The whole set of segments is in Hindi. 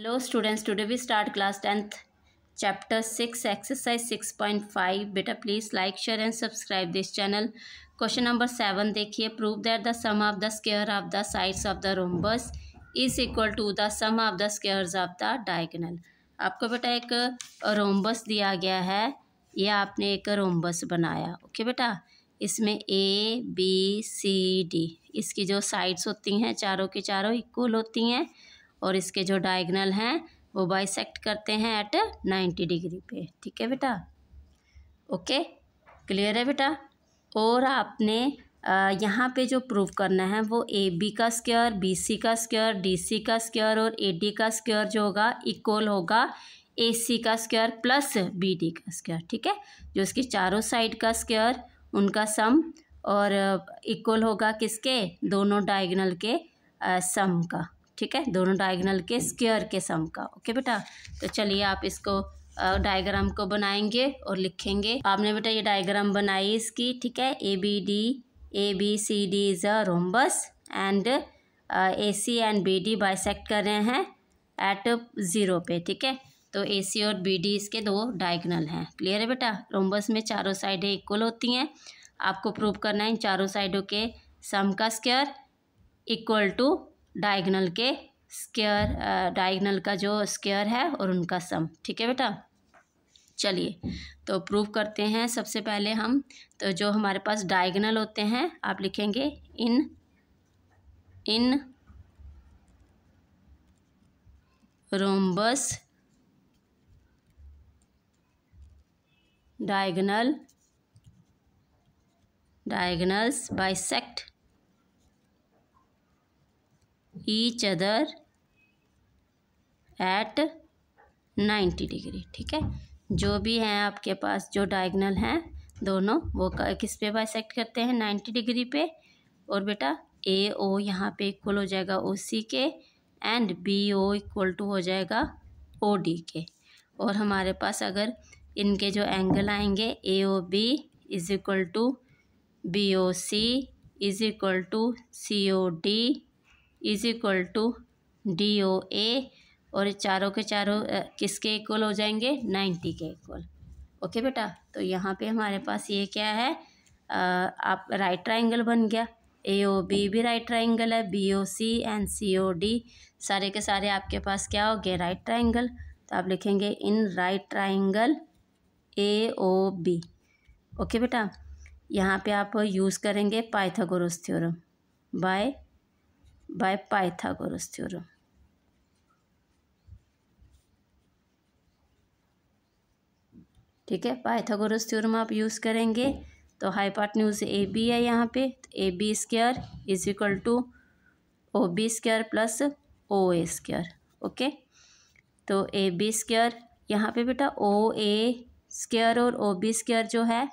Hello students today we start class tenth chapter six exercise six point five बेटा please like share and subscribe this channel question number seven देखिए prove that the sum of the square of the sides of the rhombus is equal to the sum of the squares of the diagonal आपको बेटा एक रोम्बस दिया गया है या आपने एक रोमबस बनाया ओके बेटा इसमें ए बी सी डी इसकी जो साइड्स होती हैं चारों के चारों इक्वल होती हैं और इसके जो डायगनल हैं वो बाइसेक्ट करते हैं एट नाइन्टी डिग्री पे ठीक है बेटा ओके क्लियर है बेटा और आपने यहाँ पे जो प्रूव करना है वो ए बी का स्क्वायर बी सी का स्क्वायर डी सी का स्क्वायर और ए डी का स्क्वायर जो होगा इक्वल होगा ए सी का स्क्वायर प्लस बी डी का स्क्वायर ठीक है जो इसकी चारों साइड का स्क्वायर उनका सम और इक्वल होगा किसके दोनों डायगनल के सम का ठीक है दोनों डायगोनल के स्क्वायर के सम का ओके बेटा तो चलिए आप इसको डायग्राम को बनाएंगे और लिखेंगे आपने बेटा ये डायग्राम बनाई इसकी ठीक है A B D A B C D is a rhombus and A C and B D bisect कर रहे हैं एट ज़ीरो पे ठीक है तो ए सी और बी डी इसके दो डायगनल हैं क्लियर है बेटा रोम्बस में चारों साइडें इक्वल होती हैं आपको प्रूव करना है इन चारों साइडों के सम का स्क्वायर इक्वल टू डायगनल के स्केयर डायगनल uh, का जो स्केयर है और उनका सम ठीक है बेटा चलिए तो प्रूव करते हैं सबसे पहले हम तो जो हमारे पास डायगनल होते हैं आप लिखेंगे in in rhombus diagonal diagonals bisect each other at ninety degree ठीक है जो भी हैं आपके पास जो डायगनल हैं दोनों वो किस पे बाइसेक्ट करते हैं नाइन्टी डिग्री पे और बेटा ए ओ यहाँ पे इक्वल हो जाएगा ओ सी के and B O equal to हो जाएगा ओ डी के और हमारे पास अगर इनके जो एंगल आएंगे A O B is equal to B O C is equal to C O D is equal to D O A और चारों के चारों किसके इक्वल हो जाएंगे नाइन्टी के इक्वल ओके बेटा तो यहाँ पे हमारे पास ये क्या है आ, आप राइट ट्राइंगल बन गया ए ओ बी भी राइट ट्राइंगल है B O C and C O D सारे के सारे आपके पास क्या हो गए राइट ट्राइंगल तो आप लिखेंगे in right triangle A O B okay बेटा यहाँ पे आप यूज़ करेंगे Pythagoras theorem by by Pythagoras theorem. ठीक है पाइथागोरस थ्योरम आप यूज़ करेंगे तो हाइपाटन्यूज ए बी है यहाँ पे तो A B square is equal to O B square plus O A square okay तो ए बी स्क्र यहाँ पे बेटा ओ ए स्क्र और ओ बी स्क्र जो है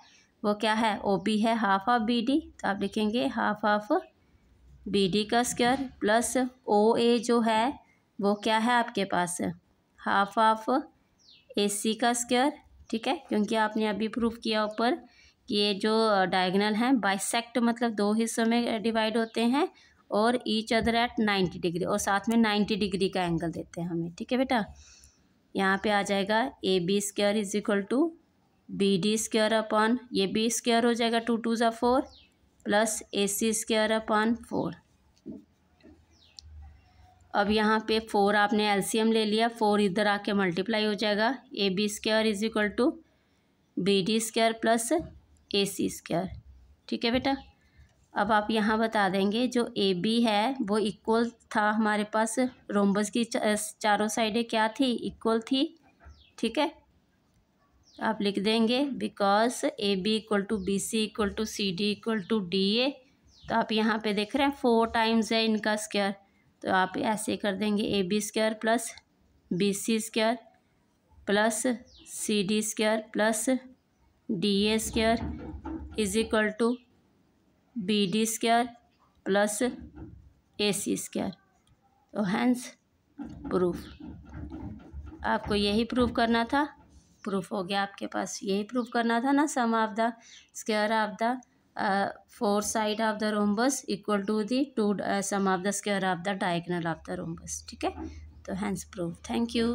वो क्या है ओ बी है हाफ ऑफ बी डी तो आप लिखेंगे हाफ ऑफ बी डी का स्क्वायर प्लस ओ ए जो है वो क्या है आपके पास हाफ ऑफ ए सी का स्क्वायर ठीक है क्योंकि आपने अभी प्रूफ किया ऊपर कि ये जो डायगनल हैं बाइसेक्ट मतलब दो हिस्सों में डिवाइड होते हैं और each other at ninety degree और साथ में नाइन्टी डिग्री का एंगल देते हैं हमें ठीक है बेटा यहाँ पे आ जाएगा A B square is equal to B D square upon ये बी स्क्वायर हो जाएगा टू टू ज़ा four plus A C square upon four अब यहाँ पे फोर आपने एलसीएम ले लिया फोर इधर आके मल्टीप्लाई हो जाएगा A B square is equal to B D square plus A C square ठीक है बेटा अब आप यहाँ बता देंगे जो ए बी है वो इक्वल था हमारे पास रोम्बस की चारों साइडें क्या थी इक्वल थी ठीक है आप लिख देंगे because A B equal to B C equal to C D equal to D A तो आप यहाँ पे देख रहे हैं फोर टाइम्स है इनका स्क्वायर तो आप ऐसे कर देंगे A B square plus B C square plus C D square plus D A square is equal to B D square plus A C square तो हैंस प्रूफ आपको यही प्रूफ करना था प्रूफ हो गया आपके पास यही प्रूफ करना था ना sum of the square of the four side of the rhombus equal to the two sum of the square of the diagonal of the rhombus ठीक है तो हैंस प्रूफ थैंक यू